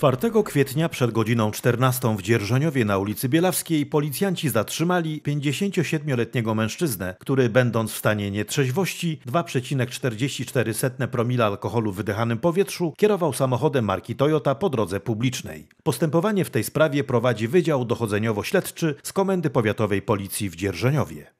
4 kwietnia przed godziną 14 w Dzierżoniowie na ulicy Bielawskiej policjanci zatrzymali 57-letniego mężczyznę, który będąc w stanie nietrzeźwości 2,44 promila alkoholu w wydychanym powietrzu kierował samochodem marki Toyota po drodze publicznej. Postępowanie w tej sprawie prowadzi Wydział Dochodzeniowo-Śledczy z Komendy Powiatowej Policji w Dzierżoniowie.